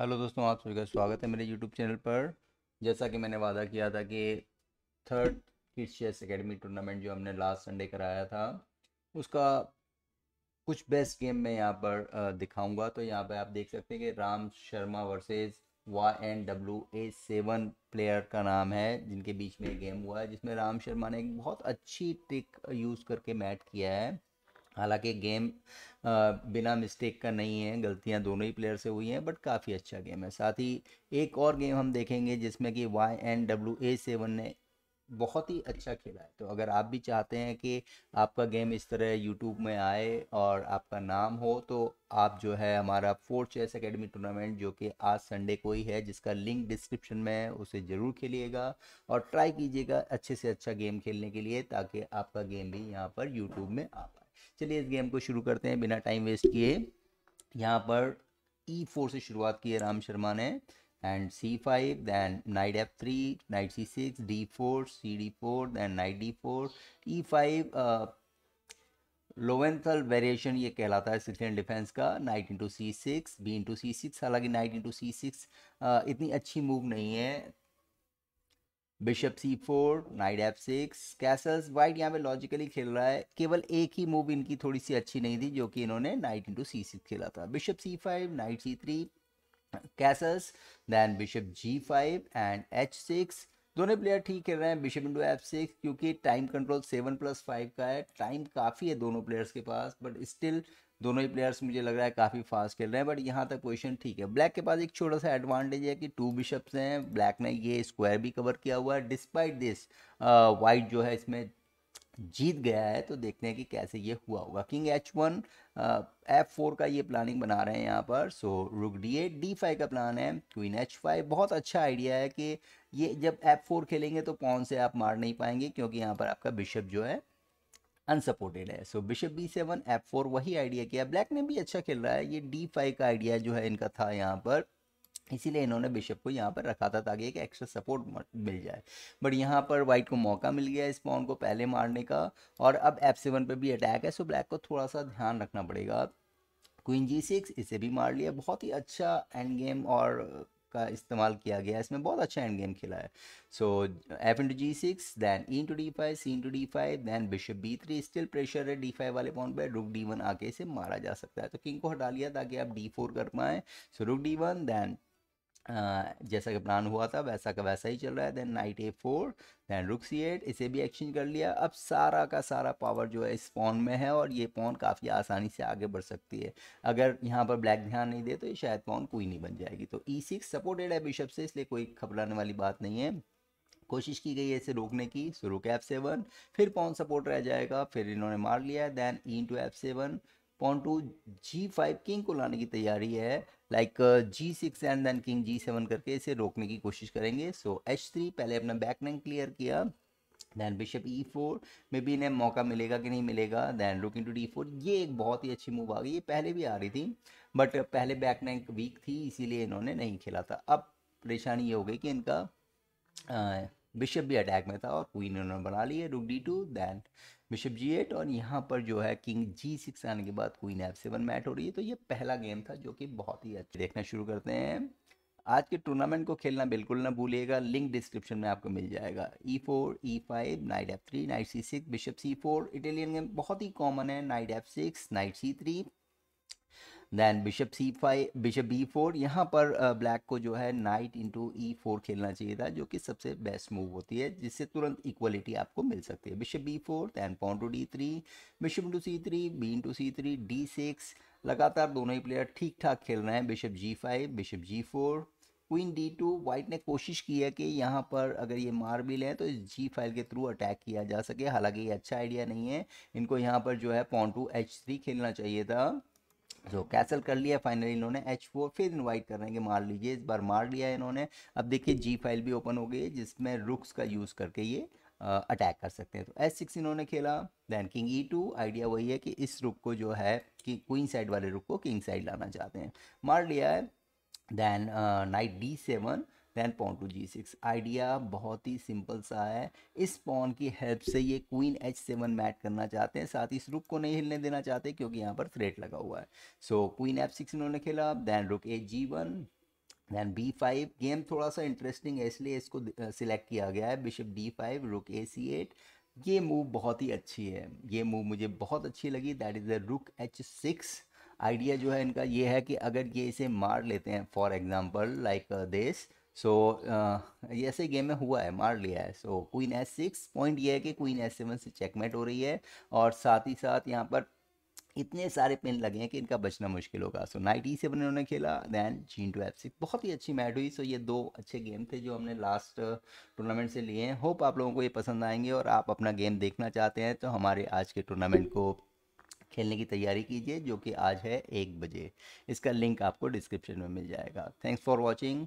hello दोस्तों आप सभी का स्वागत है मेरे यूट्यूब चैनल पर जैसा कि मैंने वादा किया था कि थर्ड किस चेस एकेडमी टूर्नामेंट जो हमने लास्ट संडे कराया था उसका कुछ बेस्ट गेम मैं यहाँ पर दिखाऊंगा तो यहाँ पर आप देख सकते हैं कि Ram Sharma versus Y N W A seven player का नाम है जिनके बीच में गेम हुआ है जिसमें राम शर्मा ने एक बहुत अच्छी ट्रिक यूज़ करके मैट किया है हालांकि गेम बिना मिस्टेक का नहीं है गलतियां दोनों ही प्लेयर से हुई हैं बट काफ़ी अच्छा गेम है साथ ही एक और गेम हम देखेंगे जिसमें कि Y N W A seven ने बहुत ही अच्छा खेला है तो अगर आप भी चाहते हैं कि आपका गेम इस तरह यूट्यूब में आए और आपका नाम हो तो आप जो है हमारा फोर्थ चेस एकेडमी टूर्नामेंट जो कि आज संडे को ही है जिसका लिंक डिस्क्रिप्शन में है उसे ज़रूर खेलिएगा और ट्राई कीजिएगा अच्छे से अच्छा गेम खेलने के लिए ताकि आपका गेम भी यहाँ पर यूट्यूब में आ चलिए इस गेम को शुरू करते हैं बिना टाइम वेस्ट किए यहाँ पर ई e फोर से शुरुआत की है राम शर्मा ने and c five then knight f three knight c six d four c d four then knight d four e five Lowenthal variation ये कहलाता है सिक्स डिफेंस का knight into c six b into c six हालांकि knight into c six इतनी अच्छी move नहीं है bishop c four knight f six castles white यहाँ पे लॉजिकली खेल रहा है केवल एक ही मूव इनकी थोड़ी सी अच्छी नहीं थी जो कि इन्होंने नाइट इंटू सी सिक्स खेला था bishop c five knight c three castles then bishop g five and h six दोनों प्लेयर ठीक खेल रहे हैं बिशप इंटू एफ सिक्स क्योंकि time control seven plus five का है टाइम काफ़ी है दोनों प्लेयर्स के पास बट स्टिल दोनों ही प्लेयर्स मुझे लग रहा है काफ़ी फास्ट खेल रहे हैं बट यहाँ तक पोजिशन ठीक है ब्लैक के पास एक छोटा सा एडवांटेज है कि टू बिशप्स हैं ब्लैक ने ये स्क्वायर भी कवर किया हुआ है डिस्पाइट दिस वाइट जो है इसमें जीत गया है तो देखते हैं कि कैसे ये हुआ होगा king h one f four का ये प्लानिंग बना रहे हैं यहाँ पर so rook d eight d five का प्लान है क्वीन एच फाइव बहुत अच्छा आइडिया है कि ये जब एफ फोर खेलेंगे तो पॉन से आप मार नहीं पाएंगे क्योंकि यहाँ पर आपका बिशप जो है अनसपोर्टेड है so bishop b seven f four वही आइडिया किया ब्लैक ने भी अच्छा खेल रहा है ये डी फाइव का आइडिया जो है इनका था यहाँ पर इसीलिए इन्होंने बिशप को यहाँ पर रखा था ताकि एक एक्स्ट्रा सपोर्ट मिल जाए बट यहाँ पर वाइट को मौका मिल गया इस पॉन को पहले मारने का और अब एफ सेवन पर भी अटैक है सो ब्लैक को थोड़ा सा ध्यान रखना पड़ेगा क्वीन जी सिक्स इसे भी मार लिया बहुत ही अच्छा एंड गेम और का इस्तेमाल किया गया इसमें बहुत अच्छा एंड गेम खेला है so f into g six then e into d five c into d five then bishop b three still pressure है डी फाइव वाले पॉइंट पर रुक डी वन आके इसे मारा जा सकता है तो किंग को हटा लिया ताकि आप डी फोर कर पाएँ सो रुक डी वन दैन जैसा कि प्लान हुआ था वैसा का वैसा ही चल रहा है then knight a four then rook c eight इसे भी एक्सचेंज कर लिया अब सारा का सारा पावर जो है इस पॉन में है और ये पॉन काफ़ी आसानी से आगे बढ़ सकती है अगर यहाँ पर ब्लैक ध्यान नहीं दे तो ये शायद पॉन कोई नहीं बन जाएगी तो ई सिक्स सपोर्टेड है बिशप से इसलिए कोई घबराने वाली बात नहीं है कोशिश की गई है इसे रोकने की सो रुक एफ सेवन फिर पॉन सपोर्ट रह जाएगा फिर इन्होंने मार लिया then e two f seven pawn to g five king को लाने की तैयारी है like g six and then king g seven करके इसे रोकने की कोशिश करेंगे सो एच थ्री पहले अपना बैक नाइन क्लियर किया दैन बिशप ई फोर में भी इन्हें मौका मिलेगा कि नहीं मिलेगा then rooking to d four ये एक बहुत ही अच्छी मूव आ गई ये पहले भी आ रही थी बट पहले बैक नाइन वीक थी इसीलिए इन्होंने नहीं खेला था अब परेशानी ये हो गई कि इनका आ, बिशप भी अटैक में था और क्वीन उन्होंने बना ली है rook d two then bishop g eight और यहाँ पर जो है किंग जी सिक्स आने के बाद क्वीन एफ सेवन मैट हो रही है तो ये पहला गेम था जो कि बहुत ही अच्छा देखना शुरू करते हैं आज के टूर्नामेंट को खेलना बिल्कुल ना भूलिएगा लिंक डिस्क्रिप्शन में आपको मिल जाएगा e four e five knight f three knight c six bishop c four Italian game बहुत ही कॉमन है knight f six knight c three then bishop c five bishop b four यहाँ पर black को जो है नाइट इंटू ई four खेलना चाहिए था जो कि सबसे बेस्ट मूव होती है जिससे तुरंत इक्वलिटी आपको मिल सकती है bishop b four then pawn to d three bishop into c three b into c three d six लगातार दोनों ही प्लेयर ठीक ठाक खेल रहे हैं bishop g five bishop g four queen d two white ने कोशिश की है कि यहाँ पर अगर ये मार भी लें तो इस जी फाइल के थ्रू अटैक किया जा सके हालांकि ये अच्छा आइडिया नहीं है इनको यहाँ पर जो है पॉन टू एच थ्री खेलना चाहिए था जो कैंसिल कर लिया फाइनली इन्होंने एच फोर फिर इन्वाइट करेंगे मार लीजिए इस बार मार लिया है इन्होंने अब देखिए जी फाइल भी ओपन हो गई है जिसमें रुक्स का यूज़ करके ये अटैक कर सकते हैं तो एस सिक्स इन्होंने खेला then king e two idea वही है कि इस रुक को जो है कि क्वीन साइड वाले रुक को किंग साइड लाना चाहते हैं मार लिया है then knight d seven then pawn to g six idea बहुत ही सिंपल सा है इस पॉन की हेल्प से ये क्वीन एच सेवन मैट करना चाहते हैं साथ ही इस रुक को नहीं हिलने देना चाहते क्योंकि यहाँ पर थ्रेट लगा हुआ है सो क्वीन एफ सिक्स इन्होंने खेला then rook a g one then b five game थोड़ा सा इंटरेस्टिंग है इसलिए इसको सिलेक्ट किया गया है बिशप डी फाइव रुक ए सी एट ये मूव बहुत ही अच्छी है ये मूव मुझे बहुत अच्छी लगी that is the rook h six idea जो है इनका ये है कि अगर ये इसे मार लेते हैं for example like this so so, uh, ऐसे गेम में हुआ है मार लिया है so queen s six point ये है कि क्वीन एस सेवन से चेकमेट हो रही है और साथ ही साथ यहाँ पर इतने सारे पिन लगे हैं कि इनका बचना मुश्किल होगा सो नाइट ई सेवन इन्होंने खेला then queen to f six बहुत ही अच्छी मैट हुई सो ये दो अच्छे गेम थे जो हमने लास्ट टूर्नामेंट से लिए हैं होप आप लोगों को ये पसंद आएंगे और आप अपना गेम देखना चाहते हैं तो हमारे आज के टूर्नामेंट को खेलने की तैयारी कीजिए जो कि आज है एक बजे इसका लिंक आपको डिस्क्रिप्शन में मिल जाएगा थैंक्स फॉर वॉचिंग